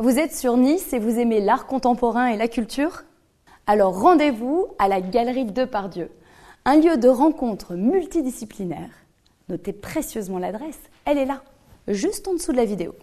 Vous êtes sur Nice et vous aimez l'art contemporain et la culture Alors rendez-vous à la Galerie de Depardieu, un lieu de rencontre multidisciplinaire. Notez précieusement l'adresse, elle est là, juste en dessous de la vidéo.